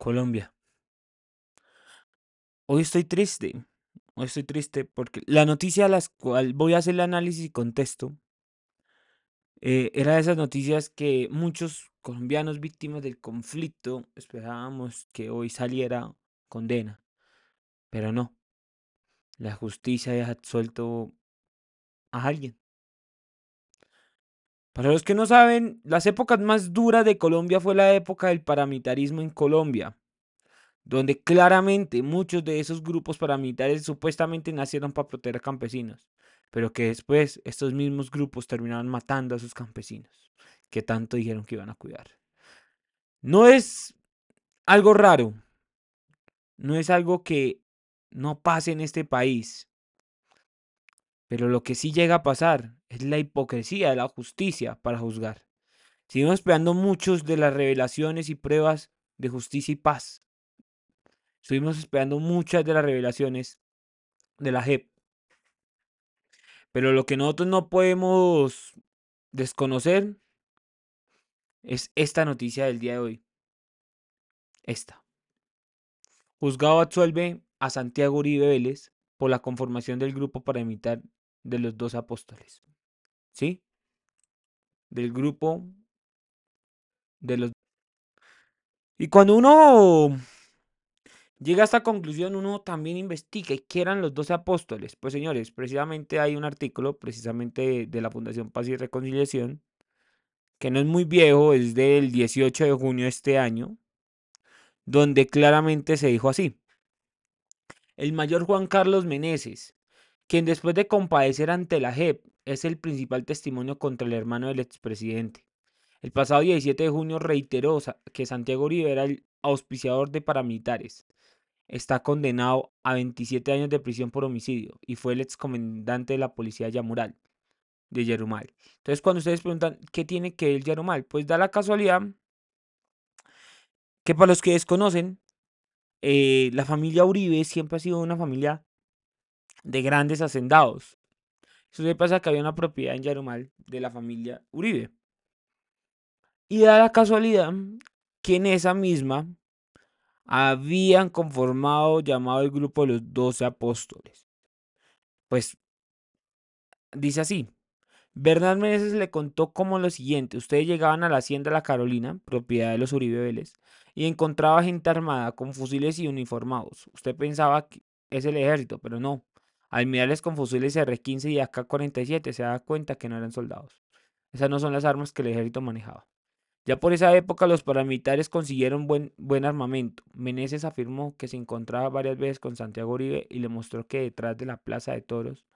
Colombia. Hoy estoy triste. Hoy estoy triste porque la noticia a la cual voy a hacer el análisis y contesto eh, era de esas noticias que muchos colombianos víctimas del conflicto esperábamos que hoy saliera condena. Pero no. La justicia ha absuelto a alguien. Para los que no saben, las épocas más duras de Colombia fue la época del paramilitarismo en Colombia, donde claramente muchos de esos grupos paramilitares supuestamente nacieron para proteger a campesinos, pero que después estos mismos grupos terminaron matando a sus campesinos, que tanto dijeron que iban a cuidar. No es algo raro, no es algo que no pase en este país, pero lo que sí llega a pasar es la hipocresía de la justicia para juzgar. Estuvimos esperando muchos de las revelaciones y pruebas de justicia y paz. Estuvimos esperando muchas de las revelaciones de la JEP. Pero lo que nosotros no podemos desconocer es esta noticia del día de hoy. Esta. Juzgado absuelve a Santiago Uribe Vélez por la conformación del grupo para imitar de los dos apóstoles. ¿Sí? Del grupo de los... Y cuando uno llega a esta conclusión, uno también investiga y qué eran los doce apóstoles. Pues señores, precisamente hay un artículo, precisamente de la Fundación Paz y Reconciliación, que no es muy viejo, es del 18 de junio de este año, donde claramente se dijo así. El mayor Juan Carlos Meneses, quien después de compadecer ante la JEP es el principal testimonio contra el hermano del expresidente. El pasado 17 de junio reiteró que Santiago Uribe era el auspiciador de paramilitares. Está condenado a 27 años de prisión por homicidio y fue el excomandante de la policía Yamural, de Yerumal. Entonces, cuando ustedes preguntan qué tiene que ver el pues da la casualidad que para los que desconocen, eh, la familia Uribe siempre ha sido una familia de grandes hacendados. Eso se pasa que había una propiedad en Yarumal de la familia Uribe. Y da la casualidad que en esa misma habían conformado llamado el grupo de los doce apóstoles. Pues dice así. Bernal Meneses le contó como lo siguiente, ustedes llegaban a la hacienda La Carolina, propiedad de los Uribe Vélez, y encontraba gente armada con fusiles y uniformados. Usted pensaba que es el ejército, pero no, al con fusiles R-15 y AK-47 se da cuenta que no eran soldados. Esas no son las armas que el ejército manejaba. Ya por esa época los paramilitares consiguieron buen, buen armamento. Meneses afirmó que se encontraba varias veces con Santiago Uribe y le mostró que detrás de la Plaza de Toros,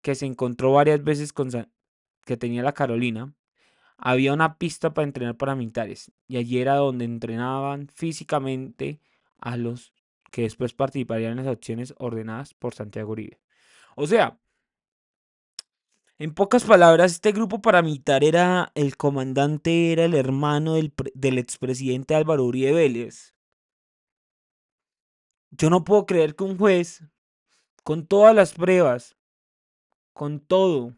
que se encontró varias veces con que tenía la Carolina, había una pista para entrenar paramilitares y allí era donde entrenaban físicamente a los que después participarían en las acciones ordenadas por Santiago Uribe. O sea, en pocas palabras, este grupo paramilitar era el comandante, era el hermano del, expresidente Álvaro Uribe Vélez. Yo no puedo creer que un juez, con todas las pruebas, con todo,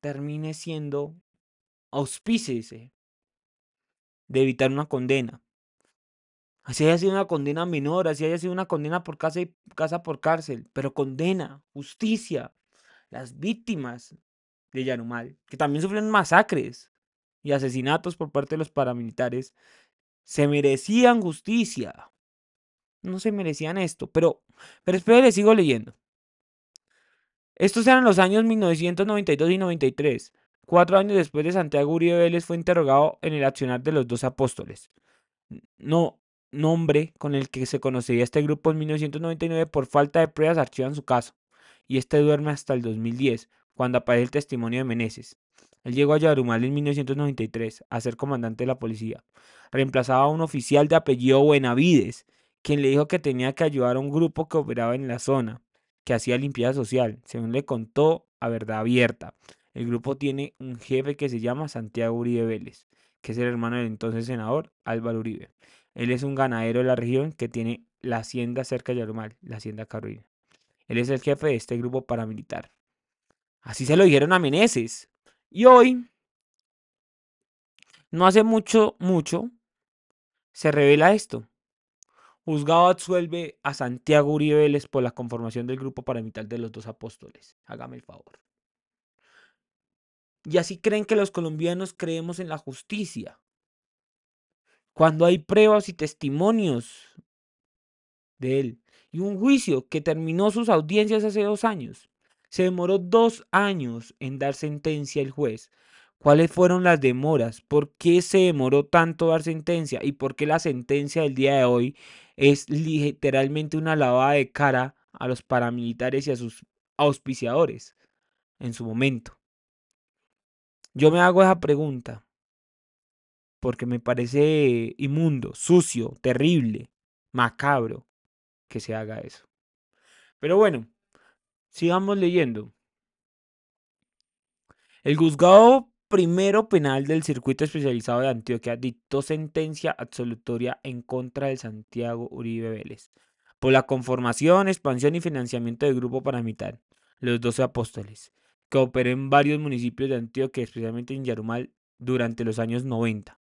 termine siendo auspícese de evitar una condena. Así haya sido una condena menor, así haya sido una condena por casa, y, casa por cárcel, pero condena, justicia, las víctimas de Yanumal, que también sufrieron masacres y asesinatos por parte de los paramilitares, se merecían justicia. No se merecían esto, pero, pero espero les sigo leyendo. Estos eran los años 1992 y 93. Cuatro años después de Santiago Uribe Vélez fue interrogado en el accionar de los dos apóstoles. No, nombre con el que se conocería este grupo en 1999 por falta de pruebas archivan su caso y este duerme hasta el 2010 cuando aparece el testimonio de Meneses. Él llegó a Yarumal en 1993 a ser comandante de la policía. Reemplazaba a un oficial de apellido Buenavides, quien le dijo que tenía que ayudar a un grupo que operaba en la zona, que hacía limpieza social, según le contó a verdad abierta. El grupo tiene un jefe que se llama Santiago Uribe Vélez, que es el hermano del entonces senador Álvaro Uribe. Él es un ganadero de la región que tiene la hacienda cerca de Yarumal, la hacienda Carolina. Él es el jefe de este grupo paramilitar. Así se lo dijeron a Meneses. Y hoy, no hace mucho, mucho, se revela esto. Juzgado absuelve a Santiago Uribe Vélez por la conformación del grupo paramilitar de los dos apóstoles. Hágame el favor. Y así creen que los colombianos creemos en la justicia cuando hay pruebas y testimonios de él, y un juicio que terminó sus audiencias hace dos años. Se demoró dos años en dar sentencia el juez. ¿Cuáles fueron las demoras? ¿Por qué se demoró tanto dar sentencia? ¿Y por qué la sentencia del día de hoy es literalmente una lavada de cara a los paramilitares y a sus auspiciadores en su momento? Yo me hago esa pregunta porque me parece inmundo, sucio, terrible, macabro que se haga eso. Pero bueno, sigamos leyendo. El juzgado primero penal del circuito especializado de Antioquia dictó sentencia absolutoria en contra de Santiago Uribe Vélez por la conformación, expansión y financiamiento del grupo paramilitar, los Doce Apóstoles, que operó en varios municipios de Antioquia, especialmente en Yarumal, durante los años 90.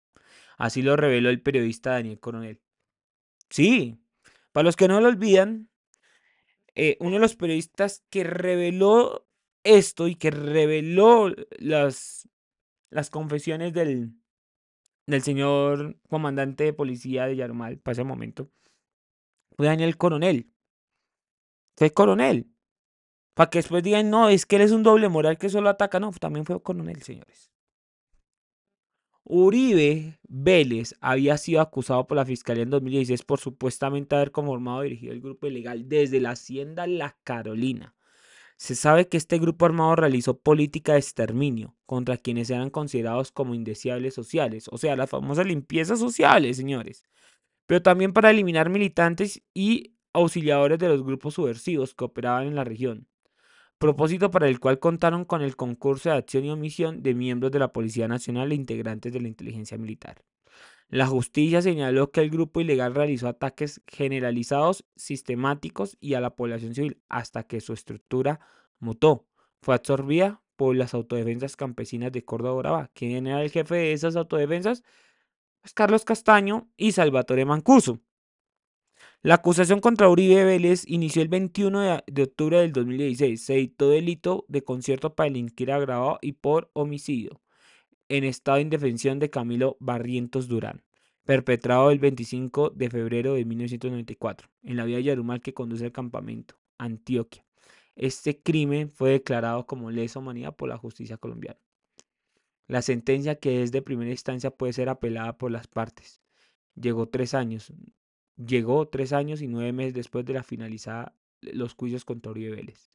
Así lo reveló el periodista Daniel Coronel. Sí, para los que no lo olvidan, eh, uno de los periodistas que reveló esto y que reveló las, las confesiones del, del señor comandante de policía de Yarumal, para ese momento, fue Daniel Coronel. Fue coronel. Para que después digan, no, es que él es un doble moral que solo ataca. No, también fue coronel, señores. Uribe Vélez había sido acusado por la Fiscalía en 2016 por supuestamente haber conformado y dirigido el grupo ilegal desde la Hacienda La Carolina. Se sabe que este grupo armado realizó política de exterminio contra quienes eran considerados como indeseables sociales, o sea, las famosas limpiezas sociales, señores, pero también para eliminar militantes y auxiliadores de los grupos subversivos que operaban en la región propósito para el cual contaron con el concurso de acción y omisión de miembros de la Policía Nacional e integrantes de la inteligencia militar. La justicia señaló que el grupo ilegal realizó ataques generalizados, sistemáticos y a la población civil hasta que su estructura mutó, fue absorbida por las autodefensas campesinas de Córdoba Brava. ¿Quién era el jefe de esas autodefensas? Carlos Castaño y Salvatore Mancuso. La acusación contra Uribe Vélez inició el 21 de, octubre del 2016. Se dictó delito de concierto para delinquir agravado y por homicidio en estado de indefensión de Camilo Barrientos Durán, perpetrado el 25 de febrero de 1994 en la vía Yarumal que conduce al campamento Antioquia. Este crimen fue declarado como lesa humanidad por la justicia colombiana. La sentencia, que es de primera instancia, puede ser apelada por las partes. Llegó tres años llegó tres años y nueve meses después de la finalizada los juicios contra Uribe Vélez,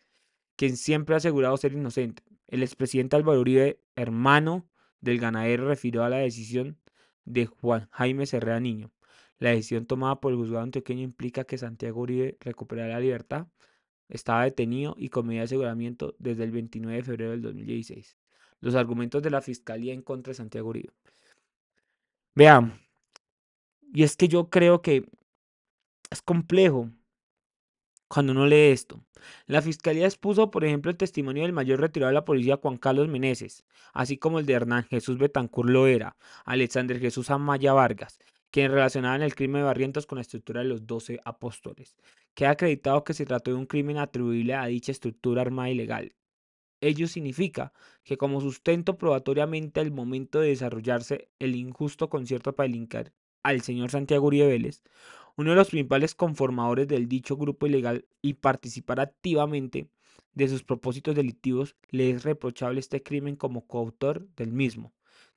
quien siempre ha asegurado ser inocente. El expresidente Álvaro Uribe, hermano del ganadero, refirió a la decisión de Juan Jaime Serrea Niño. La decisión tomada por el juzgado antioqueño implica que Santiago Uribe recuperará la libertad. Estaba detenido y con medida de aseguramiento desde el 29 de febrero del 2016. Los argumentos de la fiscalía en contra de Santiago Uribe. Vean, y es que yo creo que es complejo cuando uno lee esto. La fiscalía expuso, por ejemplo, el testimonio del mayor retirado de la policía Juan Carlos Meneses, así como el de Hernán Jesús Betancur Loera, Alexander Jesús Amaya Vargas, quienes relacionaban el crimen de Barrientos con la estructura de los doce apóstoles. que ha acreditado que se trató de un crimen atribuible a dicha estructura armada ilegal. Ello significa que como sustento probatoriamente al momento de desarrollarse el injusto concierto para delincar al señor Santiago Uribe Vélez, uno de los principales conformadores del dicho grupo ilegal y participar activamente de sus propósitos delictivos, le es reprochable este crimen como coautor del mismo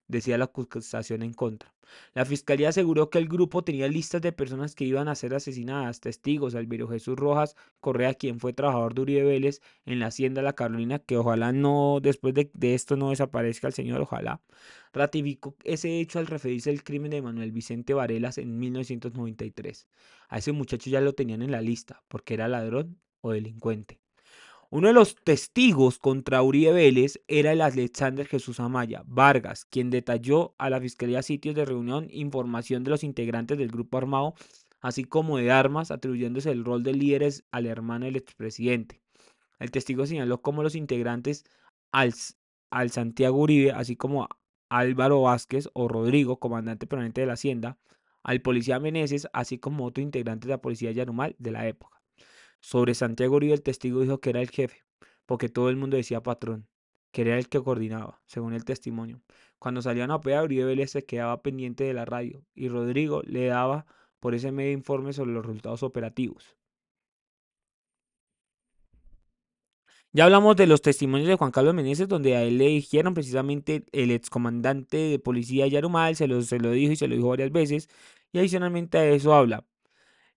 decía la acusación en contra. La fiscalía aseguró que el grupo tenía listas de personas que iban a ser asesinadas, testigos, Alviro Jesús Rojas Correa, quien fue trabajador de Uribe Vélez en la hacienda La Carolina, que ojalá no, después de, de esto no desaparezca el señor, ojalá, ratificó ese hecho al referirse al crimen de Manuel Vicente Varelas en 1993. A ese muchacho ya lo tenían en la lista, porque era ladrón o delincuente. Uno de los testigos contra Uribe Vélez era el Alexander Jesús Amaya Vargas, quien detalló a la Fiscalía sitios de reunión información de los integrantes del grupo armado, así como de armas, atribuyéndose el rol de líderes al hermano del expresidente. El testigo señaló cómo los integrantes al, Santiago Uribe, así como Álvaro Vázquez o Rodrigo, comandante permanente de la Hacienda, al policía Meneses, así como otro integrante de la policía Yanumal de la época. Sobre Santiago Río el testigo dijo que era el jefe, porque todo el mundo decía patrón, que era el que coordinaba, según el testimonio. Cuando salían a pelear Uribe Vélez se quedaba pendiente de la radio y Rodrigo le daba por ese medio informe sobre los resultados operativos. Ya hablamos de los testimonios de Juan Carlos Meneses, donde a él le dijeron precisamente el excomandante de policía Yarumal, se se lo dijo y se lo dijo varias veces, y adicionalmente a eso habla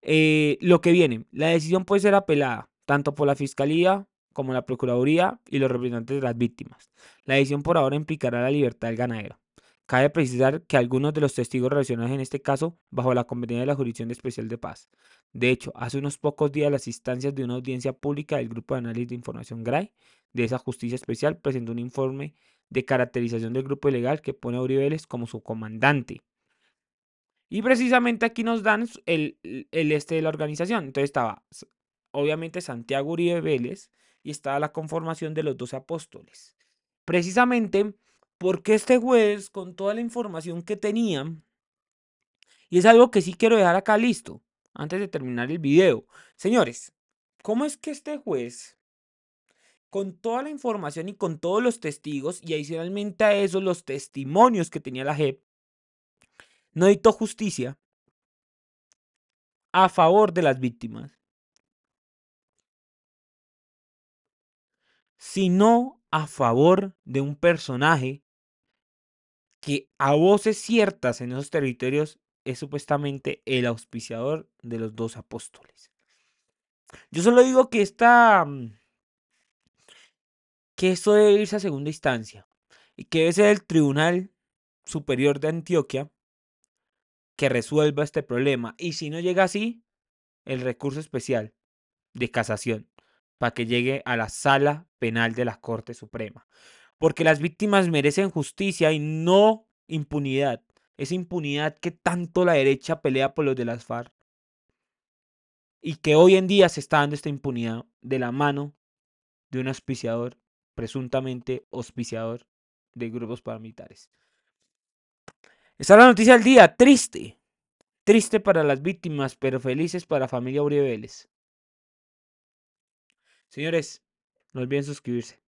eh, lo que viene. La decisión puede ser apelada tanto por la Fiscalía como la Procuraduría y los representantes de las víctimas. La decisión por ahora implicará la libertad del ganadero. Cabe precisar que algunos de los testigos relacionados en este caso bajo la competencia de la Jurisdicción Especial de Paz. De hecho, hace unos pocos días las instancias de una audiencia pública del Grupo de Análisis de Información gray e, de esa justicia especial presentó un informe de caracterización del grupo ilegal que pone a Uribeles como su comandante y precisamente aquí nos dan el, este de la organización. Entonces estaba, obviamente, Santiago Uribe Vélez y estaba la conformación de los dos apóstoles. Precisamente porque este juez, con toda la información que tenía, y es algo que sí quiero dejar acá listo, antes de terminar el video. Señores, ¿cómo es que este juez con toda la información y con todos los testigos, y adicionalmente a eso los testimonios que tenía la JEP, no dictó justicia a favor de las víctimas, sino a favor de un personaje que a voces ciertas en esos territorios es supuestamente el auspiciador de los dos apóstoles. Yo solo digo que esta mm, que esto debe irse a segunda instancia y que debe ser el Tribunal Superior de Antioquia que resuelva este problema. Y si no llega así, el recurso especial de casación para que llegue a la sala penal de la Corte Suprema. Porque las víctimas merecen justicia y no impunidad. Esa impunidad que tanto la derecha pelea por los de las FARC. Y que hoy en día se está dando esta impunidad de la mano de un auspiciador, presuntamente auspiciador de grupos paramilitares. Está la noticia del día, triste. Triste para las víctimas, pero felices para familia Uribe Vélez. Señores, no olviden suscribirse.